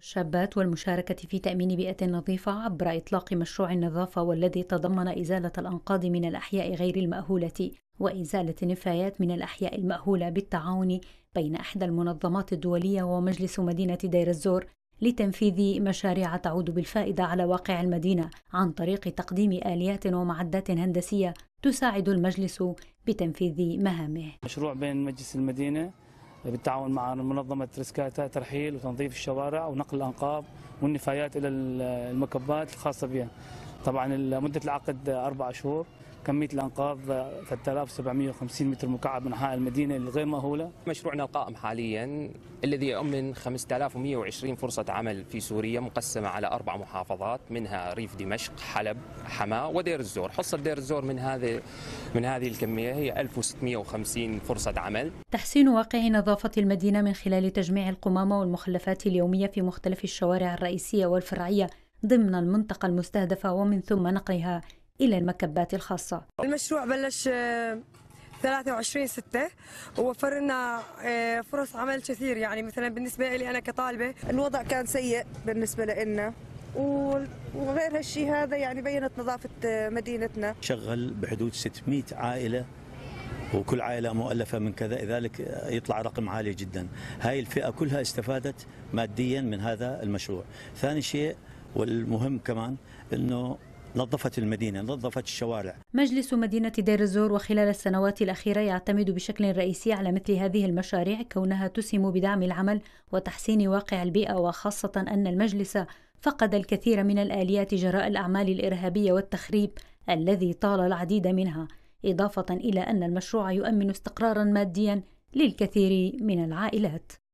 الشابات والمشاركة في تأمين بيئة نظيفة عبر إطلاق مشروع النظافة والذي تضمن إزالة الأنقاض من الأحياء غير المأهولة وإزالة النفايات من الأحياء المأهولة بالتعاون بين إحدى المنظمات الدولية ومجلس مدينة دير الزور لتنفيذ مشاريع تعود بالفائدة على واقع المدينة عن طريق تقديم آليات ومعدات هندسية تساعد المجلس بتنفيذ مهامه. مشروع بين مجلس المدينة بالتعاون مع منظمة ريسكاتا ترحيل وتنظيف الشوارع ونقل الأنقاض والنفايات إلى المكبات الخاصة بها طبعا مدة العقد أربع شهور كميه الانقاض 3750 متر مكعب من انحاء المدينه الغير مهوله. مشروعنا القائم حاليا الذي يؤمن 5120 فرصه عمل في سوريا مقسمه على اربع محافظات منها ريف دمشق، حلب، حماه ودير الزور، حصه دير الزور من هذه من هذه الكميه هي 1650 فرصه عمل. تحسين واقع نظافه المدينه من خلال تجميع القمامه والمخلفات اليوميه في مختلف الشوارع الرئيسيه والفرعيه ضمن المنطقه المستهدفه ومن ثم نقلها إلى المكبات الخاصة المشروع بلش 23 6 ووفر لنا فرص عمل كثير يعني مثلا بالنسبه لي انا كطالبه الوضع كان سيء بالنسبه لنا وغير هالشيء هذا يعني بينت نظافه آه، مدينتنا شغل بحدود 600 عائله وكل عائلة مؤلفة من كذا لذلك يطلع رقم عالي جدا هاي الفئة كلها استفادت ماديا من هذا المشروع ثاني شيء والمهم كمان أنه نظفت المدينة نظفت الشوارع مجلس مدينة دير الزور وخلال السنوات الأخيرة يعتمد بشكل رئيسي على مثل هذه المشاريع كونها تسهم بدعم العمل وتحسين واقع البيئة وخاصة أن المجلس فقد الكثير من الآليات جراء الأعمال الإرهابية والتخريب الذي طال العديد منها إضافة إلى أن المشروع يؤمن استقرارا ماديا للكثير من العائلات